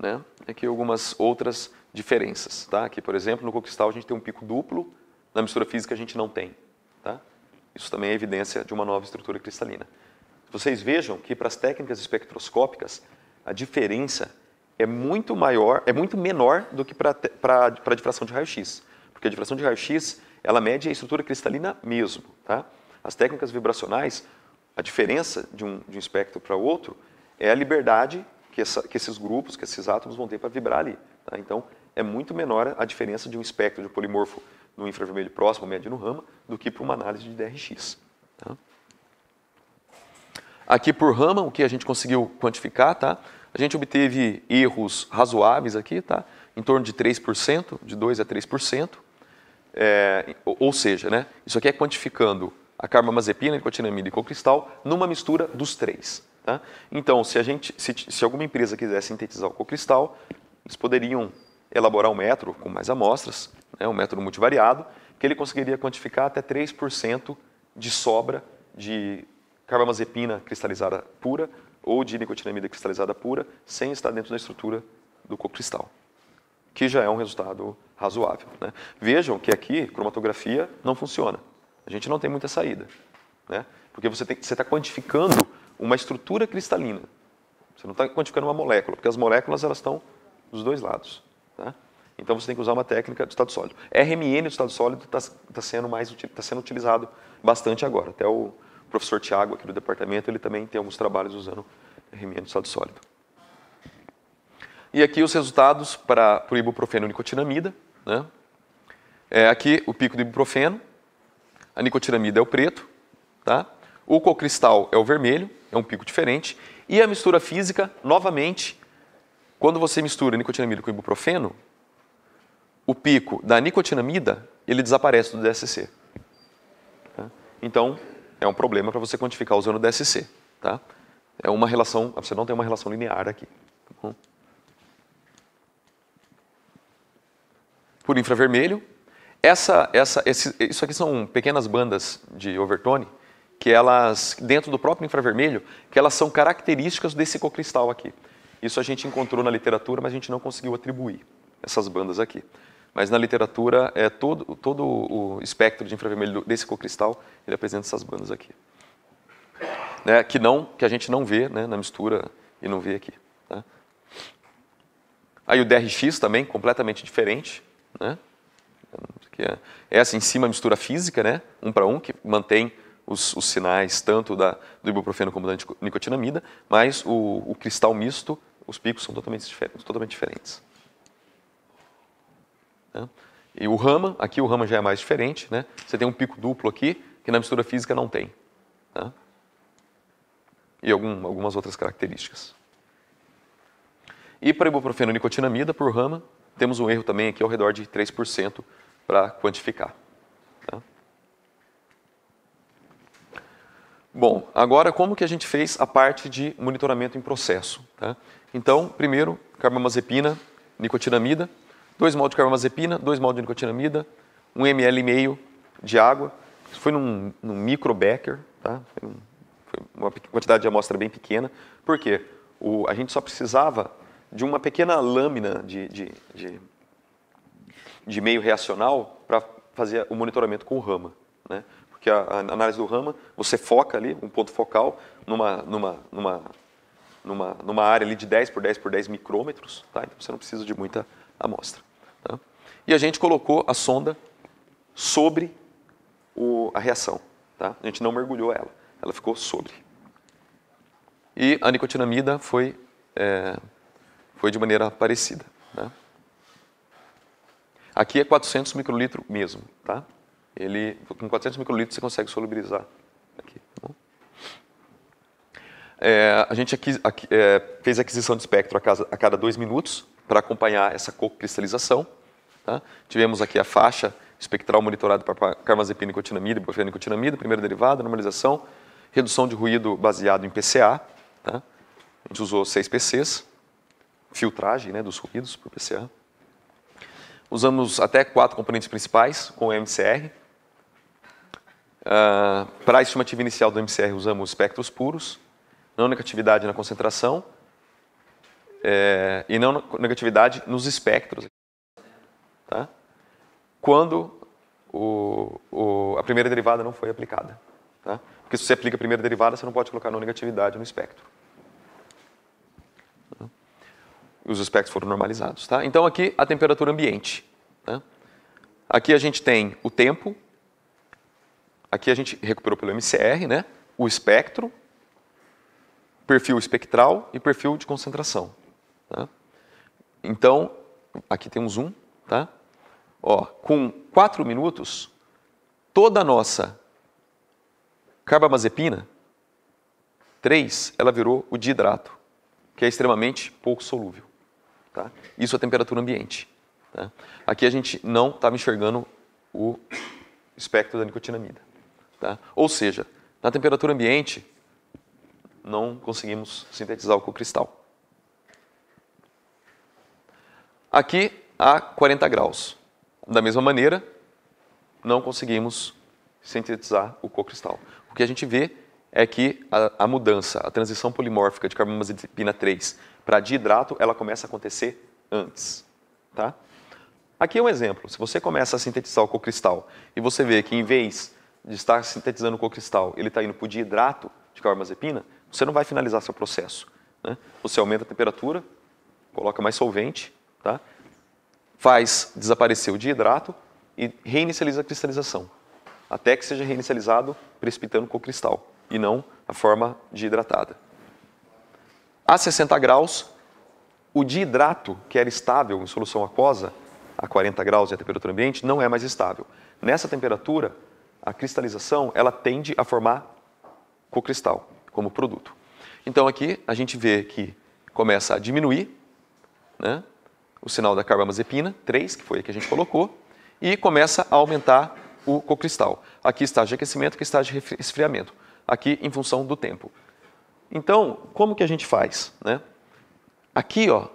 Né? Aqui algumas outras diferenças, tá? Aqui, por exemplo, no coquistal a gente tem um pico duplo, na mistura física a gente não tem, tá? Isso também é evidência de uma nova estrutura cristalina. Vocês vejam que para as técnicas espectroscópicas a diferença é muito maior, é muito menor do que para a difração de raio-x porque a difração de raio-x ela mede a estrutura cristalina mesmo. Tá? As técnicas vibracionais, a diferença de um, de um espectro para o outro é a liberdade que, essa, que, esses grupos, que esses átomos vão ter para vibrar ali. Tá? Então, é muito menor a diferença de um espectro de um polimorfo no infravermelho próximo, médio no rama, do que para uma análise de DRX. Tá? Aqui por rama, o que a gente conseguiu quantificar, tá? A gente obteve erros razoáveis aqui, tá? Em torno de 3%, de 2 a 3%, é, ou seja, né, isso aqui é quantificando a carbamazepina, nicotinamida e cocristal numa mistura dos três. Tá? Então, se, a gente, se, se alguma empresa quiser sintetizar o cocristal, eles poderiam elaborar um método com mais amostras, né, um método multivariado, que ele conseguiria quantificar até 3% de sobra de carbamazepina cristalizada pura ou de nicotinamida cristalizada pura, sem estar dentro da estrutura do cocristal, que já é um resultado razoável. Né? Vejam que aqui cromatografia não funciona. A gente não tem muita saída, né? porque você está quantificando uma estrutura cristalina. Você não está quantificando uma molécula, porque as moléculas elas estão dos dois lados. Tá? Então você tem que usar uma técnica do estado sólido. RMN do estado sólido está tá sendo mais tá sendo utilizado bastante agora. Até o professor Tiago aqui do departamento ele também tem alguns trabalhos usando RMN do estado sólido. E aqui os resultados para o ibuprofeno e nicotinamida. Né? É, aqui o pico do ibuprofeno, a nicotinamida é o preto, tá? o cocristal é o vermelho, é um pico diferente, e a mistura física, novamente, quando você mistura nicotinamida com ibuprofeno, o pico da nicotinamida ele desaparece do DSC. Tá? Então, é um problema para você quantificar usando o DSC. Tá? É uma relação, você não tem uma relação linear aqui. por infravermelho. Essa, essa, esse, isso aqui são pequenas bandas de overtone que elas, dentro do próprio infravermelho, que elas são características desse cocristal aqui. Isso a gente encontrou na literatura, mas a gente não conseguiu atribuir essas bandas aqui. Mas na literatura, é todo, todo o espectro de infravermelho desse cocristal, ele apresenta essas bandas aqui. Né, que, não, que a gente não vê né, na mistura e não vê aqui. Né? Aí o DRX também, completamente diferente né? Que é essa é assim, enzima mistura física, né? Um para um, que mantém os, os, sinais tanto da, do ibuprofeno como da nicotinamida, mas o, o cristal misto, os picos são totalmente diferentes. Totalmente diferentes. Né? E o rama, aqui o rama já é mais diferente, né? Você tem um pico duplo aqui, que na mistura física não tem. Né? E algum, algumas outras características. E para ibuprofeno e nicotinamida, por rama, temos um erro também aqui ao redor de 3% para quantificar. Tá? Bom, agora como que a gente fez a parte de monitoramento em processo? Tá? Então, primeiro, carbamazepina, nicotinamida, 2 mol de carbamazepina, 2 mol de nicotinamida, 1 um ml e meio de água. Isso foi num, num microbecker, tá? foi, um, foi uma quantidade de amostra bem pequena. Por O, a gente só precisava de uma pequena lâmina de, de, de, de meio reacional para fazer o monitoramento com o Rama. Né? Porque a, a, análise do Rama, você foca ali, um ponto focal, numa, numa, numa, numa, numa área ali de 10 por 10 por 10 micrômetros, tá? então você não precisa de muita amostra. Tá? E a gente colocou a sonda sobre o, a reação. Tá? A gente não mergulhou ela, ela ficou sobre. E a nicotinamida foi é, foi de maneira parecida. Né? Aqui é 400 microlitros mesmo, tá? Ele, com 400 microlitros você consegue solubilizar. Aqui, tá é, a gente aqui, aqui, é, fez aquisição de espectro a, casa, a cada dois minutos para acompanhar essa co Tá? Tivemos aqui a faixa espectral monitorada para carmazepina e cotinamida, bofenicotinamida, primeira derivada, normalização, redução de ruído baseado em PCA. Tá? A gente usou seis PCs filtragem né, dos ruídos por PCA. Usamos até quatro componentes principais com o MCR. Uh, ah, para a estimativa inicial do MCR usamos espectros puros, não negatividade na concentração é, e não negatividade nos espectros. Tá? Quando o, o, a primeira derivada não foi aplicada. Tá? Porque se você aplica a primeira derivada, você não pode colocar não negatividade no espectro. Tá? os espectros foram normalizados. Tá? Então, aqui a temperatura ambiente. Né? Aqui a gente tem o tempo, aqui a gente recuperou pelo MCR, né? o espectro, perfil espectral e perfil de concentração. Tá? Então, aqui tem um zoom. Tá? Ó, com 4 minutos, toda a nossa carbamazepina 3, ela virou o diidrato, que é extremamente pouco solúvel. Tá? Isso é temperatura ambiente. Tá? Aqui a gente não estava tá enxergando o espectro da nicotinamida. Tá? Ou seja, na temperatura ambiente, não conseguimos sintetizar o cocristal. Aqui a 40 graus. Da mesma maneira, não conseguimos sintetizar o cocristal. O que a gente vê é que a, a mudança, a transição polimórfica de carbamazepina 3 para didrato, ela começa a acontecer antes. Tá? Aqui é um exemplo. Se você começa a sintetizar o cocristal e você vê que em vez de estar sintetizando o cocristal, ele está indo para o didrato de carbamazepina, você não vai finalizar seu processo. Né? Você aumenta a temperatura, coloca mais solvente, tá? faz desaparecer o didrato e reinicializa a cristalização, até que seja reinicializado precipitando o cocristal e não a forma de hidratada. A 60 graus, o diidrato, que era estável em solução aquosa, a 40 graus e a temperatura ambiente, não é mais estável. Nessa temperatura, a cristalização ela tende a formar cocristal como produto. Então aqui a gente vê que começa a diminuir né, o sinal da carbamazepina, 3, que foi a que a gente colocou, e começa a aumentar o cocristal. Aqui estágio de aquecimento, aqui estágio de resfriamento. Aqui em função do tempo. Então, como que a gente faz? Né? Aqui, ó,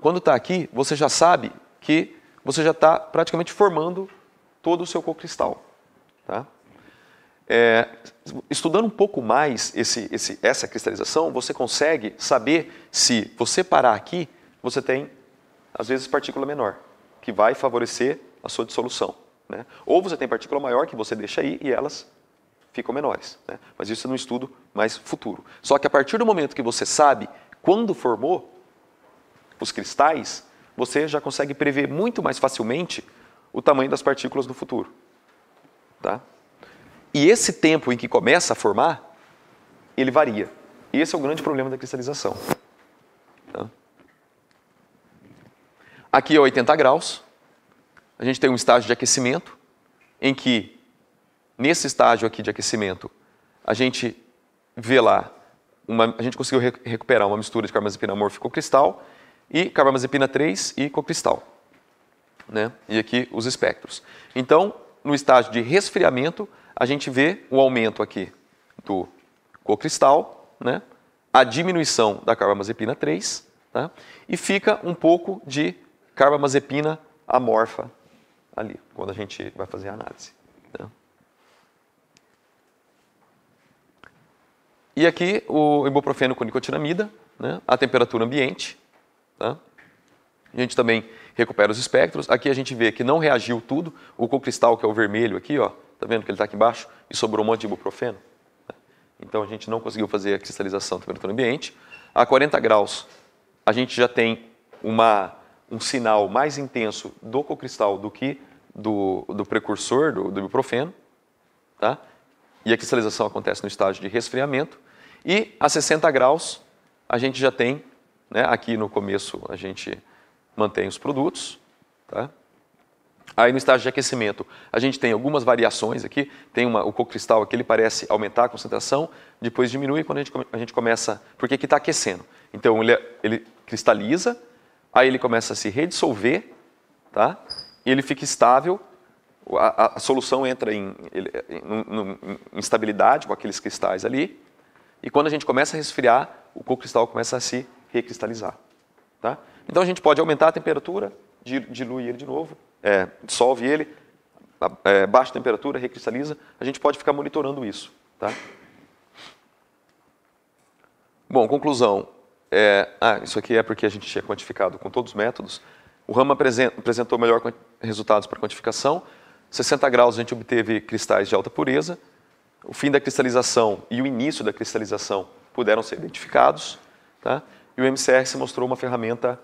quando está aqui, você já sabe que você já está praticamente formando todo o seu cocristal. Tá? É, estudando um pouco mais esse, esse, essa cristalização, você consegue saber se você parar aqui, você tem, às vezes, partícula menor, que vai favorecer a sua dissolução. Né? Ou você tem partícula maior que você deixa aí e elas ficam menores. Né? Mas isso é um estudo mais futuro. Só que a partir do momento que você sabe quando formou os cristais, você já consegue prever muito mais facilmente o tamanho das partículas no futuro. Tá? E esse tempo em que começa a formar, ele varia. E esse é o grande problema da cristalização. Tá? Aqui é 80 graus. A gente tem um estágio de aquecimento em que nesse estágio aqui de aquecimento, a gente vê lá, uma, a gente conseguiu re recuperar uma mistura de carbamazepina cristal e carbamazepina 3 e cocristal. Né? E aqui os espectros. Então, no estágio de resfriamento, a gente vê o aumento aqui do cocristal, né? a diminuição da carbamazepina 3 tá? e fica um pouco de carbamazepina amorfa ali, quando a gente vai fazer a análise. Né? E aqui o ibuprofeno com nicotinamida, né, a temperatura ambiente. Tá? A gente também recupera os espectros. Aqui a gente vê que não reagiu tudo. O cocristal, que é o vermelho aqui, ó, tá vendo que ele está aqui embaixo? E sobrou um monte de ibuprofeno. Né? Então a gente não conseguiu fazer a cristalização à temperatura ambiente. A 40 graus, a gente já tem uma, um sinal mais intenso do cocristal do que do, do precursor, do, do ibuprofeno. Tá? E a cristalização acontece no estágio de resfriamento. E a 60 graus a gente já tem, né, aqui no começo a gente mantém os produtos, tá? Aí no estágio de aquecimento, a gente tem algumas variações aqui. Tem uma, o co-cristal aqui, ele parece aumentar a concentração, depois diminui quando a gente, a gente começa, porque aqui está aquecendo. Então ele, é, ele, cristaliza, aí ele começa a se redissolver, tá? E ele fica estável. A, a, solução entra em, em, em, em instabilidade com aqueles cristais ali. E quando a gente começa a resfriar, o cristal começa a se recristalizar. Tá? Então a gente pode aumentar a temperatura, diluir ele de novo, é, dissolve ele, é, baixa temperatura, recristaliza. A gente pode ficar monitorando isso. Tá? Bom, conclusão. É, ah, isso aqui é porque a gente tinha quantificado com todos os métodos. O Rama apresentou melhor resultados para quantificação. 60 graus a gente obteve cristais de alta pureza, o fim da cristalização e o início da cristalização puderam ser identificados, tá? e o MCR se mostrou uma ferramenta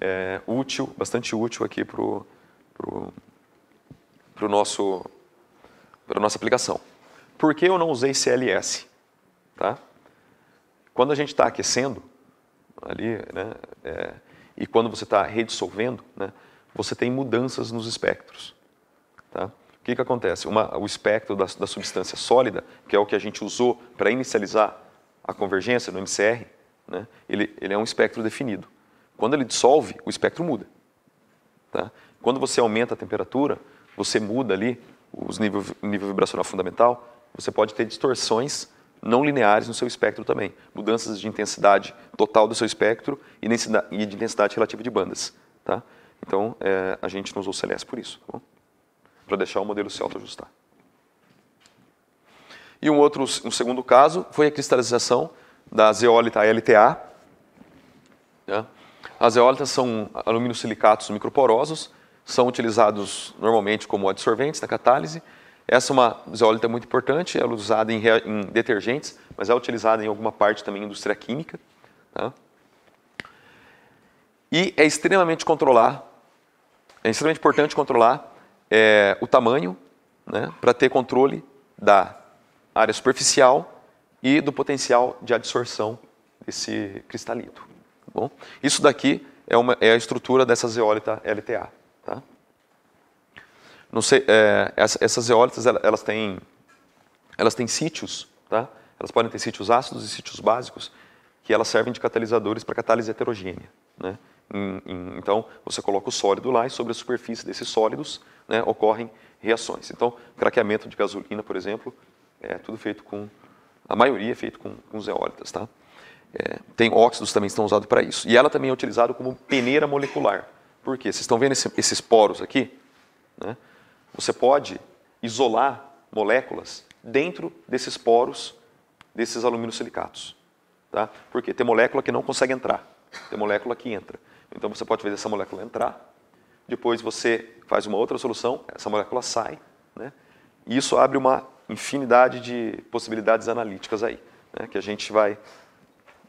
é, útil, bastante útil aqui para o pro, pro nosso para nossa aplicação. Por que eu não usei CLS? Tá? Quando a gente está aquecendo ali, né, é, e quando você está redissolvendo, né, você tem mudanças nos espectros. Tá? O que, que acontece? Uma, o espectro da, da substância sólida, que é o que a gente usou para inicializar a convergência no MCR, né? ele, ele é um espectro definido. Quando ele dissolve, o espectro muda. Tá? Quando você aumenta a temperatura, você muda ali os nível, nível vibracional fundamental, você pode ter distorções não lineares no seu espectro também. Mudanças de intensidade total do seu espectro e de intensidade relativa de bandas. Tá? Então, é, a gente não usou o CLS por isso. Tá bom? para deixar o modelo se autoajustar. E um outro, um segundo caso foi a cristalização da zeólita LTA. Né? As zeólitas são alumínio silicatos microporosos, são utilizados normalmente como adsorventes na catálise. Essa é uma zeólita muito importante, ela é usada em, em detergentes, mas é utilizada em alguma parte também em indústria química. Tá? E é extremamente controlar, é extremamente importante controlar é, o tamanho né, para ter controle da área superficial e do potencial de absorção desse cristalito. Tá bom, isso daqui é, uma, é a estrutura dessa zeólita LTA. Tá? Não sei, é, essas zeólitas elas têm, elas têm sítios, tá? elas podem ter sítios ácidos e sítios básicos, que elas servem de catalisadores para catálise heterogênea. Né? Então, você coloca o sólido lá e sobre a superfície desses sólidos né, ocorrem reações. Então, craqueamento de gasolina, por exemplo, é tudo feito com, a maioria é feito com, com zeólitas. Tá? É, tem óxidos também que estão usados para isso. E ela também é utilizada como peneira molecular. Por quê? Vocês estão vendo esse, esses poros aqui? Né? Você pode isolar moléculas dentro desses poros desses aluminosilicatos, silicatos. Tá? Porque tem molécula que não consegue entrar. Tem molécula que entra. Então você pode fazer essa molécula entrar, depois você faz uma outra solução, essa molécula sai, né? E isso abre uma infinidade de possibilidades analíticas aí, né? que a gente vai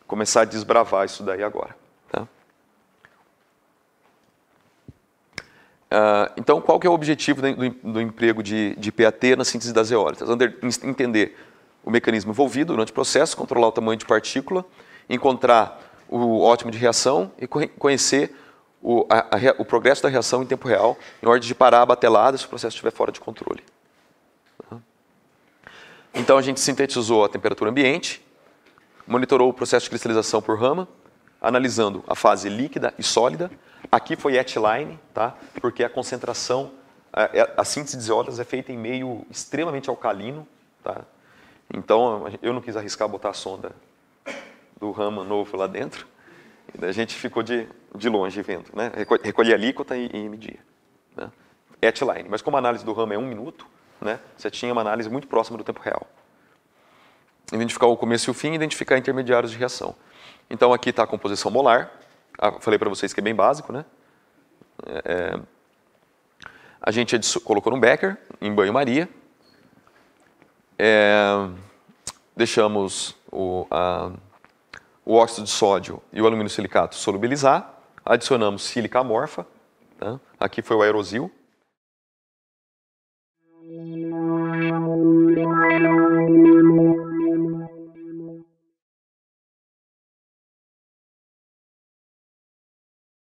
começar a desbravar isso daí agora. Tá? Ah, então, qual que é o objetivo do, do emprego de, de, PAT na síntese das eólicas? Entender o mecanismo envolvido durante o processo, controlar o tamanho de partícula, encontrar o ótimo de reação e conhecer o, a, a, o progresso da reação em tempo real, em ordem de parar a batelada se o processo estiver fora de controle. Tá? Então a gente sintetizou a temperatura ambiente, monitorou o processo de cristalização por rama, analisando a fase líquida e sólida. Aqui foi etline, tá? porque a concentração, a, é, a síntese de óleos é feita em meio extremamente alcalino. Tá? Então eu não quis arriscar botar a sonda do ramo novo lá dentro. E a gente ficou de, de longe vendo, né? Recolhi a alíquota e, e media. Né? line Mas como a análise do ramo é um minuto, né? Você tinha uma análise muito próxima do tempo real. Identificar o começo e o fim e identificar intermediários de reação. Então aqui está a composição molar. Ah, falei para vocês que é bem básico, né? É, a gente colocou no Becker, em banho-maria. É, deixamos o, a, o óxido de sódio e o alumínio silicato solubilizar, adicionamos sílica amorfa, né? aqui foi o aerosil,